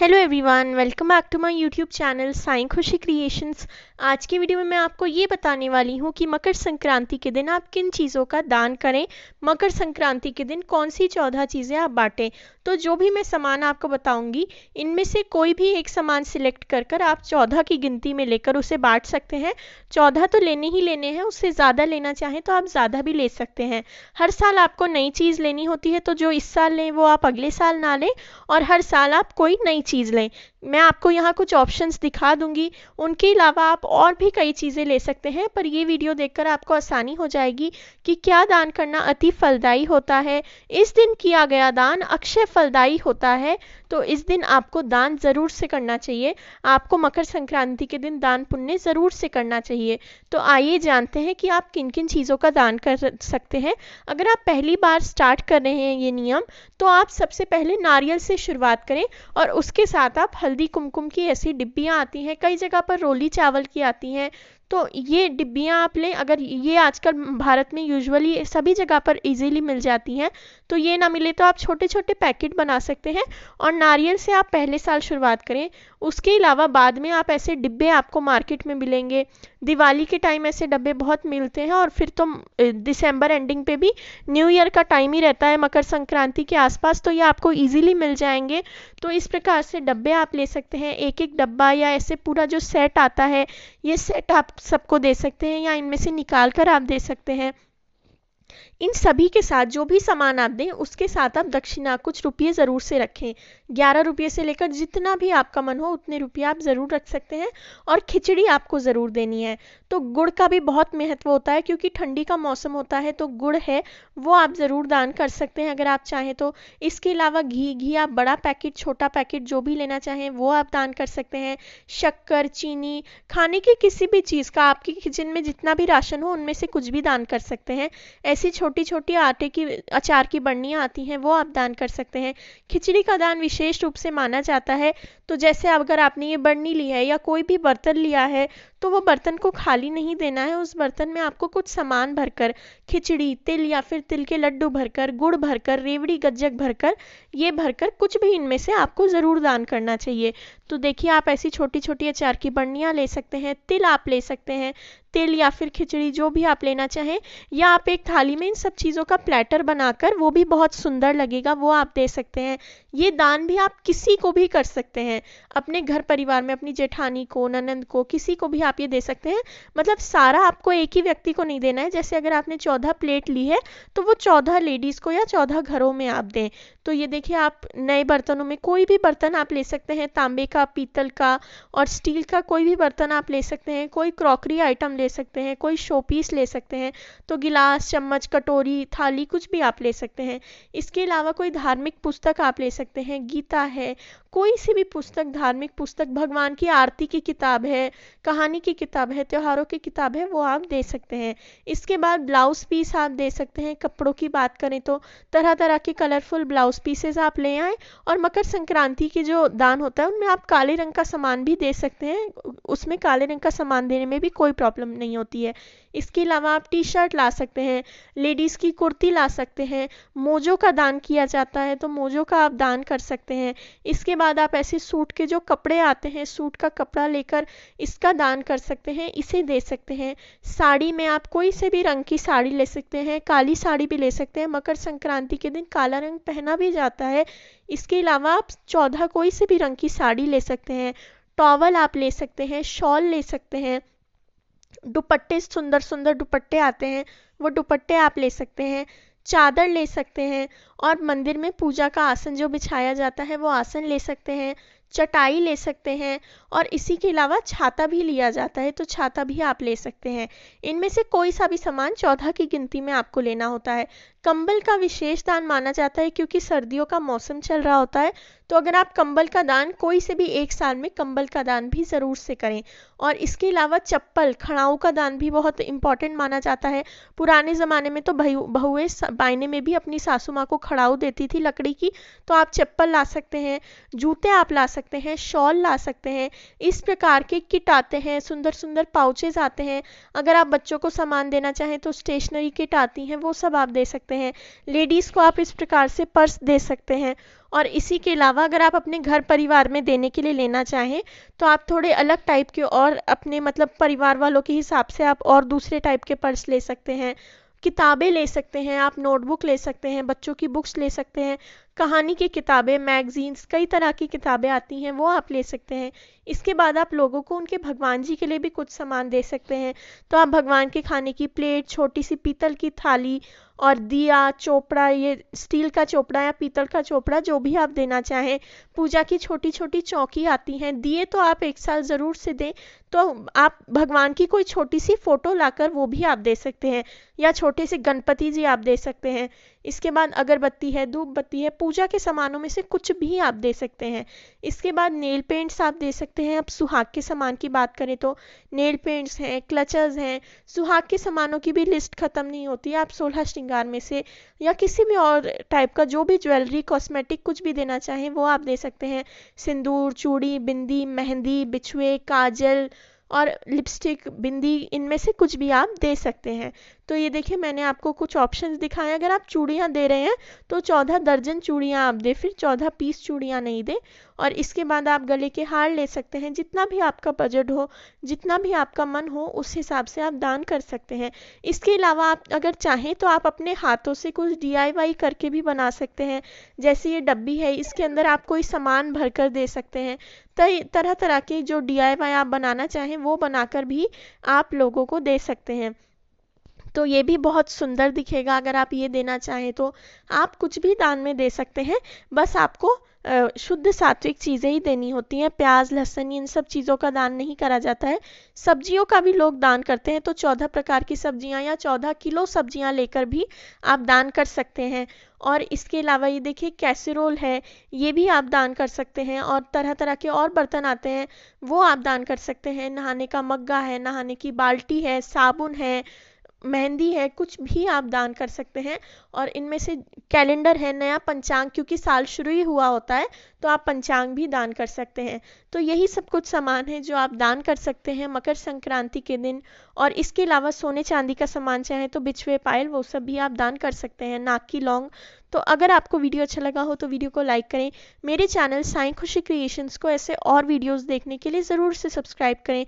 hello everyone welcome back to my YouTube channel Sai Khushi creations आज की video में मैं आपको ये बताने वाली हूँ कि मकर संक्रांति के दिन आप किन चीज़ों का दान करें मकर संक्रांति के दिन कौन सी चौदह चीज़ें आप बांटें तो जो भी मैं सामान आपको बताऊंगी इनमें से कोई भी एक सामान सिलेक्ट कर कर आप चौदह की गिनती में लेकर उसे बांट सकते हैं चौदह तो लेने ही लेने हैं उससे ज़्यादा लेना चाहें तो आप ज़्यादा भी ले सकते हैं हर साल आपको नई चीज़ लेनी होती है तो जो इस साल लें वो आप अगले साल ना लें और हर साल आप कोई नई चीज़ लें मैं आपको यहाँ कुछ ऑप्शंस दिखा दूंगी उनके अलावा आप और भी कई चीज़ें ले सकते हैं पर ये वीडियो देखकर आपको आसानी हो जाएगी कि क्या दान करना अति फलदायी होता है इस दिन किया गया दान अक्षय फलदायी होता है तो इस दिन आपको दान ज़रूर से करना चाहिए आपको मकर संक्रांति के दिन दान पुण्य ज़रूर से करना चाहिए तो आइए जानते हैं कि आप किन किन चीज़ों का दान कर सकते हैं अगर आप पहली बार स्टार्ट कर रहे हैं ये नियम तो आप सबसे पहले नारियल से शुरुआत करें और उसके साथ आप हल्दी कुमकुम की ऐसी डिब्बियाँ आती हैं कई जगह पर रोली चावल की आती हैं तो ये डिब्बियाँ आप लें अगर ये आजकल भारत में यूजुअली सभी जगह पर इजीली मिल जाती हैं तो ये ना मिले तो आप छोटे छोटे पैकेट बना सकते हैं और नारियल से आप पहले साल शुरुआत करें उसके अलावा बाद में आप ऐसे डिब्बे आपको मार्केट में मिलेंगे दिवाली के टाइम ऐसे डब्बे बहुत मिलते हैं और फिर तो दिसंबर एंडिंग पे भी न्यू ईयर का टाइम ही रहता है मकर संक्रांति के आसपास तो ये आपको इजीली मिल जाएंगे तो इस प्रकार से डब्बे आप ले सकते हैं एक एक डब्बा या ऐसे पूरा जो सेट आता है ये सेट आप सबको दे सकते हैं या इनमें से निकाल कर आप दे सकते हैं इन सभी के साथ जो भी सामान आप दें उसके साथ आप दक्षिणा कुछ रुपये ज़रूर से रखें ग्यारह रुपये से लेकर जितना भी आपका मन हो उतने रुपये आप ज़रूर रख सकते हैं और खिचड़ी आपको ज़रूर देनी है तो गुड़ का भी बहुत महत्व होता है क्योंकि ठंडी का मौसम होता है तो गुड़ है वो आप ज़रूर दान कर सकते हैं अगर आप चाहें तो इसके अलावा घी घी आप बड़ा पैकेट छोटा पैकेट जो भी लेना चाहें वो आप दान कर सकते हैं शक्कर चीनी खाने की किसी भी चीज़ का आपकी किचन में जितना भी राशन हो उनमें से कुछ भी दान कर सकते हैं ऐसी छोटी छोटी आटे की अचार की बढ़नियाँ आती हैं वो आप दान कर सकते हैं खिचड़ी का दान विशेष रूप से माना जाता है तो जैसे अगर आपने ये बढ़नी ली है या कोई भी बर्तन लिया है तो वो बर्तन को खाली नहीं देना है उस बर्तन में आपको कुछ सामान भरकर खिचड़ी तिल या फिर तिल के लड्डू भरकर गुड़ भरकर रेवड़ी गज्जक भरकर ये भरकर कुछ भी इनमें से आपको ज़रूर दान करना चाहिए तो देखिए आप ऐसी छोटी छोटी अचार की बर्नियाँ ले सकते हैं तिल आप ले सकते हैं तिल या फिर खिचड़ी जो भी आप लेना चाहें या आप एक थाली में इन सब चीज़ों का प्लेटर बनाकर वो भी बहुत सुंदर लगेगा वो आप दे सकते हैं ये दान भी आप किसी को भी कर सकते हैं अपने घर परिवार में अपनी जेठानी को ननंद को किसी को भी आप आप ये दे सकते हैं मतलब सारा आपको एक ही व्यक्ति को नहीं देना है जैसे अगर आपने चौदह प्लेट ली है तो वो चौदह लेडीज को या चौदह घरों में आप दें तो ये देखिए आप नए बर्तनों में कोई भी बर्तन आप ले सकते हैं तांबे का पीतल का और स्टील का कोई भी बर्तन आप ले सकते हैं कोई क्रॉकरी आइटम ले सकते हैं कोई शोपीस ले सकते हैं तो गिलास चम्मच कटोरी थाली कुछ भी आप ले सकते हैं इसके अलावा कोई धार्मिक पुस्तक आप ले सकते हैं गीता है कोई सी भी पुस्तक धार्मिक पुस्तक भगवान की आरती की किताब है कहानी की किताब है त्योहारों की किताब है वो आप दे सकते हैं इसके बाद ब्लाउज पीस आप दे सकते हैं कपड़ों की बात करें तो तरह तरह के कलरफुल ब्लाउज पीसेस आप ले आए और मकर संक्रांति के जो दान होता है उनमें आप काले रंग का सामान भी दे सकते हैं उसमें काले रंग का सामान देने में भी कोई प्रॉब्लम नहीं होती है इसके अलावा आप टी शर्ट ला सकते हैं लेडीज़ की कुर्ती ला सकते हैं मोजो का दान किया जाता है तो मोजो का आप दान कर सकते हैं इसके बाद बाद आप ऐसे सूट के जो कपड़े आते हैं सूट का कपड़ा लेकर इसका दान कर सकते हैं इसे दे सकते हैं साड़ी में आप कोई से भी रंग की साड़ी ले सकते हैं काली साड़ी भी ले सकते हैं मकर संक्रांति के दिन काला रंग पहना भी जाता है इसके अलावा आप चौदह कोई से भी रंग की साड़ी ले सकते हैं टॉवल आप ले सकते हैं शॉल ले सकते हैं दुपट्टे सुंदर सुंदर दुपट्टे आते हैं वो दुपट्टे आप ले सकते हैं चादर ले सकते हैं और मंदिर में पूजा का आसन जो बिछाया जाता है वो आसन ले सकते हैं चटाई ले सकते हैं और इसी के अलावा छाता भी लिया जाता है तो छाता भी आप ले सकते हैं इनमें से कोई सा भी सामान चौदह की गिनती में आपको लेना होता है कंबल का विशेष दान माना जाता है क्योंकि सर्दियों का मौसम चल रहा होता है तो अगर आप कंबल का दान कोई से भी एक साल में कंबल का दान भी ज़रूर से करें और इसके अलावा चप्पल खड़ाऊ का दान भी बहुत इंपॉर्टेंट माना जाता है पुराने ज़माने में तो बहुए बाइने में भी अपनी सासू माँ को खड़ाऊ देती थी लकड़ी की तो आप चप्पल ला सकते हैं जूते आप ला सकते सकते हैं शॉल ला सकते हैं इस प्रकार के किट आते हैं सुंदर सुंदर पाउचेज आते हैं अगर आप बच्चों को सामान देना चाहें तो स्टेशनरी किट आती हैं वो सब आप दे सकते हैं लेडीज़ को आप इस प्रकार से पर्स दे सकते हैं और इसी के अलावा अगर आप अपने घर परिवार में देने के लिए लेना चाहें तो आप थोड़े अलग टाइप के और अपने मतलब परिवार वालों के हिसाब से आप और दूसरे टाइप के पर्स ले सकते हैं किताबें ले सकते हैं आप नोटबुक ले सकते हैं बच्चों की बुक्स ले सकते हैं कहानी की किताबें मैगजीन्स कई तरह की किताबें आती हैं वो आप ले सकते हैं इसके बाद आप लोगों को उनके भगवान जी के लिए भी कुछ सामान दे सकते हैं तो आप भगवान के खाने की प्लेट छोटी सी पीतल की थाली और दिया चोपड़ा ये स्टील का चोपड़ा या पीतल का चोपड़ा जो भी आप देना चाहें पूजा की छोटी छोटी चौकी आती हैं दिए तो आप एक साल ज़रूर से दें तो आप भगवान की कोई छोटी सी फोटो लाकर वो भी आप दे सकते हैं या छोटे से गणपति जी आप दे सकते हैं इसके बाद अगरबत्ती है धूप बत्ती है पूजा के सामानों में से कुछ भी आप दे सकते हैं इसके बाद नेल पेंट्स आप दे सकते हैं अब सुहाग के सामान की बात करें तो नेल पेंट्स हैं क्लचर्स हैं सुहाग के सामानों की भी लिस्ट ख़त्म नहीं होती आप सोलह श्रृंगार में से या किसी भी और टाइप का जो भी ज्वेलरी कॉस्मेटिक कुछ भी देना चाहें वो आप दे सकते हैं सिंदूर चूड़ी बिंदी मेहंदी बिछुए काजल और लिपस्टिक बिंदी इनमें से कुछ भी आप दे सकते हैं तो ये देखिए मैंने आपको कुछ ऑप्शन दिखाए अगर आप चूड़ियाँ दे रहे हैं तो चौदह दर्जन चूड़ियाँ आप दें फिर चौदह पीस चूड़ियाँ नहीं दें और इसके बाद आप गले के हार ले सकते हैं जितना भी आपका बजट हो जितना भी आपका मन हो उस हिसाब से आप दान कर सकते हैं इसके अलावा आप अगर चाहें तो आप अपने हाथों से कुछ डी करके भी बना सकते हैं जैसे ये डब्बी है इसके अंदर आप कोई सामान भर कर दे सकते हैं तरह तरह के जो डी आप बनाना चाहें वो बनाकर भी आप लोगों को दे सकते हैं तो ये भी बहुत सुंदर दिखेगा अगर आप ये देना चाहें तो आप कुछ भी दान में दे सकते हैं बस आपको शुद्ध सात्विक चीज़ें ही देनी होती हैं प्याज लहसुन इन सब चीज़ों का दान नहीं करा जाता है सब्जियों का भी लोग दान करते हैं तो चौदह प्रकार की सब्जियां या चौदह किलो सब्जियां लेकर भी आप दान कर सकते हैं और इसके अलावा ये देखिए कैसेरोल है ये भी आप दान कर सकते हैं और तरह तरह के और बर्तन आते हैं वो आप दान कर सकते हैं नहाने का मग्गा है नहाने की बाल्टी है साबुन है मेहंदी है कुछ भी आप दान कर सकते हैं और इनमें से कैलेंडर है नया पंचांग क्योंकि साल शुरू ही हुआ होता है तो आप पंचांग भी दान कर सकते हैं तो यही सब कुछ सामान है जो आप दान कर सकते हैं मकर संक्रांति के दिन और इसके अलावा सोने चांदी का सामान चाहे तो बिछवे पायल वो सब भी आप दान कर सकते हैं नाक की लौंग तो अगर आपको वीडियो अच्छा लगा हो तो वीडियो को लाइक करें मेरे चैनल साई खुशी क्रिएशंस को ऐसे और वीडियोस देखने के लिए ज़रूर से सब्सक्राइब करें